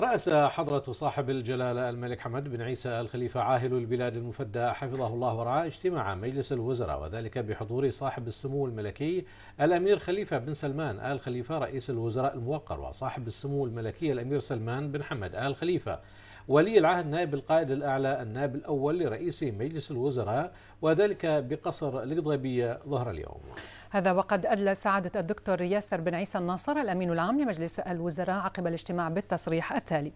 رأس حضرة صاحب الجلالة الملك حمد بن عيسى الخليفة عاهل البلاد المفدى حفظه الله ورعاه اجتماع مجلس الوزراء وذلك بحضور صاحب السمو الملكي الأمير خليفة بن سلمان آل خليفة رئيس الوزراء الموقر وصاحب السمو الملكي الأمير سلمان بن حمد آل خليفة ولي العهد نائب القائد الأعلى النائب الأول لرئيس مجلس الوزراء وذلك بقصر القضبية ظهر اليوم هذا وقد أدلى سعادة الدكتور ياسر بن عيسى الناصر الأمين العام لمجلس الوزراء عقب الاجتماع بالتصريح التالي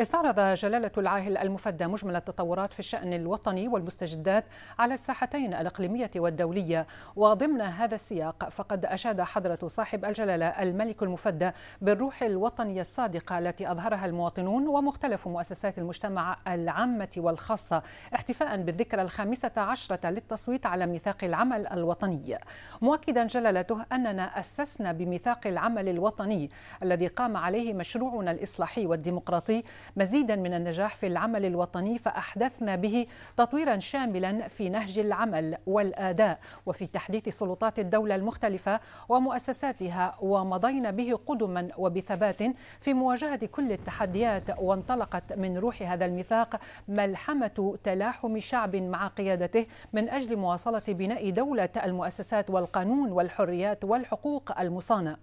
استعرض جلالة العاهل المفدى مجمل التطورات في الشأن الوطني والمستجدات على الساحتين الإقليمية والدولية وضمن هذا السياق فقد أشاد حضرة صاحب الجلالة الملك المفدى بالروح الوطنية الصادقة التي أظهرها المواطنون ومختلف مؤسسات المجتمع العامة والخاصة احتفاء بالذكرى الخامسة عشرة للتصويت على ميثاق العمل الوطني مؤكدا جلالته أننا أسسنا بميثاق العمل الوطني الذي قام عليه مشروعنا الإصلاحي والديمقراطي مزيدا من النجاح في العمل الوطني فأحدثنا به تطويرا شاملا في نهج العمل والأداء وفي تحديث سلطات الدولة المختلفة ومؤسساتها ومضينا به قدما وبثبات في مواجهة كل التحديات وانطلقت من روح هذا الميثاق ملحمة تلاحم شعب مع قيادته من أجل مواصلة بناء دولة المؤسسات والقانون والحريات والحقوق المصانه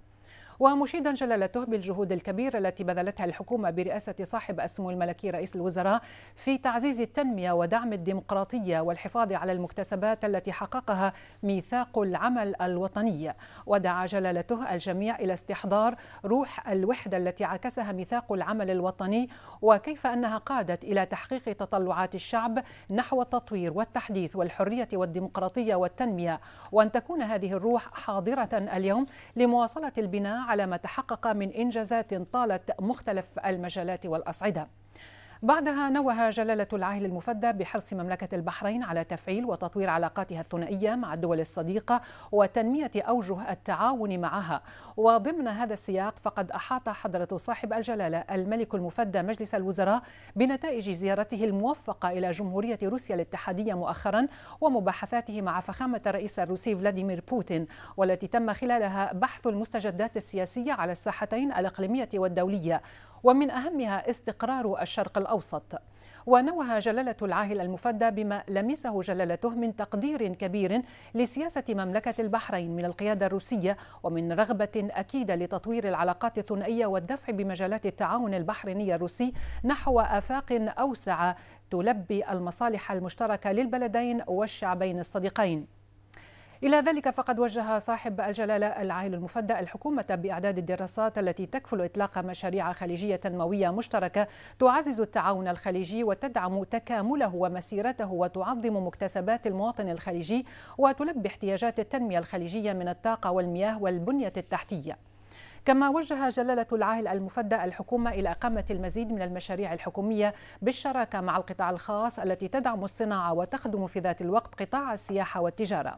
ومشيدا جلالته بالجهود الكبيرة التي بذلتها الحكومة برئاسة صاحب السمو الملكي رئيس الوزراء في تعزيز التنمية ودعم الديمقراطية والحفاظ على المكتسبات التي حققها ميثاق العمل الوطني ودعا جلالته الجميع إلى استحضار روح الوحدة التي عكسها ميثاق العمل الوطني وكيف أنها قادت إلى تحقيق تطلعات الشعب نحو التطوير والتحديث والحرية والديمقراطية والتنمية وأن تكون هذه الروح حاضرة اليوم لمواصلة البناء على ما تحقق من إنجازات طالت مختلف المجالات والأصعدة بعدها نوه جلالة العاهل المفدى بحرص مملكة البحرين على تفعيل وتطوير علاقاتها الثنائية مع الدول الصديقة وتنمية أوجه التعاون معها وضمن هذا السياق فقد أحاط حضرة صاحب الجلالة الملك المفدى مجلس الوزراء بنتائج زيارته الموفقة إلى جمهورية روسيا الاتحادية مؤخرا ومباحثاته مع فخامة الرئيس الروسي فلاديمير بوتين والتي تم خلالها بحث المستجدات السياسية على الساحتين الإقليمية والدولية ومن أهمها استقرار الشرق الأوسط ونوه جلالة العاهل المفدى بما لمسه جلالته من تقدير كبير لسياسة مملكة البحرين من القيادة الروسية ومن رغبة أكيدة لتطوير العلاقات الثنائية والدفع بمجالات التعاون البحريني الروسي نحو آفاق أوسع تلبي المصالح المشتركة للبلدين والشعبين الصديقين إلى ذلك فقد وجه صاحب الجلالة العاهل المفدى الحكومة بإعداد الدراسات التي تكفل إطلاق مشاريع خليجية تنموية مشتركة تعزز التعاون الخليجي وتدعم تكامله ومسيرته وتعظم مكتسبات المواطن الخليجي وتلبي احتياجات التنمية الخليجية من الطاقة والمياه والبنية التحتية. كما وجه جلالة العاهل المفدى الحكومة إلى إقامة المزيد من المشاريع الحكومية بالشراكة مع القطاع الخاص التي تدعم الصناعة وتخدم في ذات الوقت قطاع السياحة والتجارة.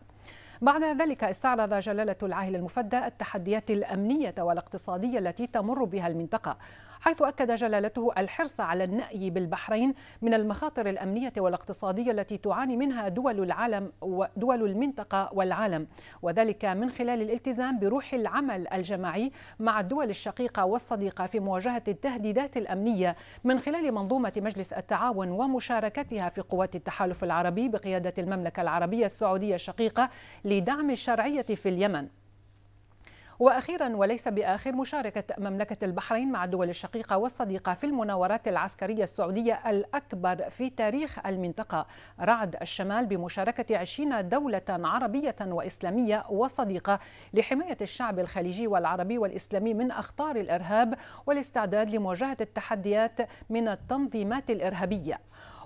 بعد ذلك استعرض جلالة العاهل المفدى التحديات الأمنية والاقتصادية التي تمر بها المنطقة حيث أكد جلالته الحرص على النأي بالبحرين من المخاطر الأمنية والاقتصادية التي تعاني منها دول العالم ودول المنطقة والعالم وذلك من خلال الالتزام بروح العمل الجماعي مع الدول الشقيقة والصديقة في مواجهة التهديدات الأمنية من خلال منظومة مجلس التعاون ومشاركتها في قوات التحالف العربي بقيادة المملكة العربية السعودية الشقيقة لدعم الشرعية في اليمن وأخيرا وليس بآخر مشاركة مملكة البحرين مع الدول الشقيقة والصديقة في المناورات العسكرية السعودية الأكبر في تاريخ المنطقة رعد الشمال بمشاركة 20 دولة عربية وإسلامية وصديقة لحماية الشعب الخليجي والعربي والإسلامي من أخطار الإرهاب والاستعداد لمواجهة التحديات من التنظيمات الإرهابية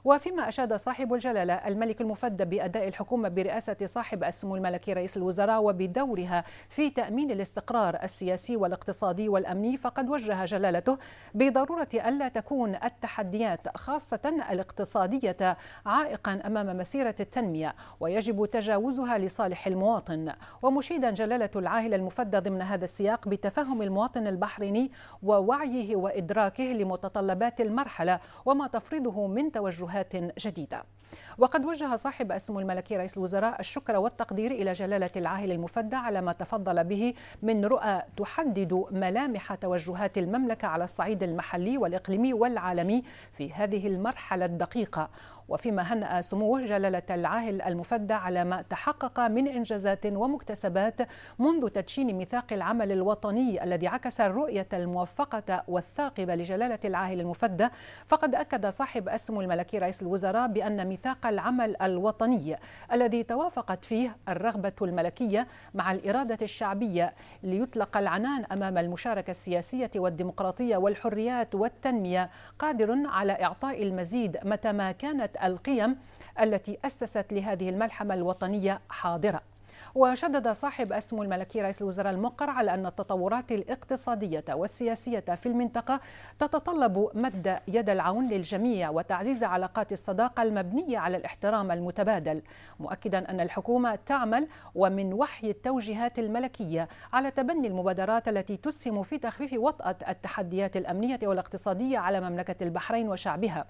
وفيما أشاد صاحب الجلالة الملك المفدى بأداء الحكومة برئاسة صاحب السمو الملكي رئيس الوزراء وبدورها في تأمين الاستقرار السياسي والاقتصادي والأمني فقد وجه جلالته بضرورة ألا تكون التحديات خاصة الاقتصادية عائقا أمام مسيرة التنمية ويجب تجاوزها لصالح المواطن ومشيدا جلالة العاهل المفدى ضمن هذا السياق بتفهم المواطن البحريني ووعيه وإدراكه لمتطلبات المرحلة وما تفرضه من توجهات وجهات جديده. وقد وجه صاحب السمو الملكي رئيس الوزراء الشكر والتقدير الى جلاله العاهل المفدى على ما تفضل به من رؤى تحدد ملامح توجهات المملكه على الصعيد المحلي والاقليمي والعالمي في هذه المرحله الدقيقه وفيما هنأ سموه جلالة العاهل المفدى على ما تحقق من إنجازات ومكتسبات منذ تدشين ميثاق العمل الوطني الذي عكس الرؤية الموفقة والثاقبة لجلالة العاهل المفدى فقد أكد صاحب السمو الملكي رئيس الوزراء بأن ميثاق العمل الوطني الذي توافقت فيه الرغبة الملكية مع الإرادة الشعبية ليطلق العنان أمام المشاركة السياسية والديمقراطية والحريات والتنمية قادر على إعطاء المزيد متى ما كانت القيم التي أسست لهذه الملحمة الوطنية حاضرة وشدد صاحب السمو الملكي رئيس الوزراء المقر على أن التطورات الاقتصادية والسياسية في المنطقة تتطلب مد يد العون للجميع وتعزيز علاقات الصداقة المبنية على الاحترام المتبادل مؤكدا أن الحكومة تعمل ومن وحي التوجيهات الملكية على تبني المبادرات التي تسهم في تخفيف وطأة التحديات الأمنية والاقتصادية على مملكة البحرين وشعبها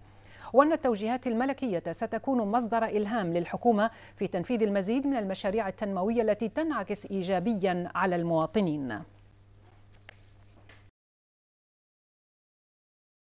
وأن التوجيهات الملكية ستكون مصدر إلهام للحكومة في تنفيذ المزيد من المشاريع التنموية التي تنعكس إيجابيا على المواطنين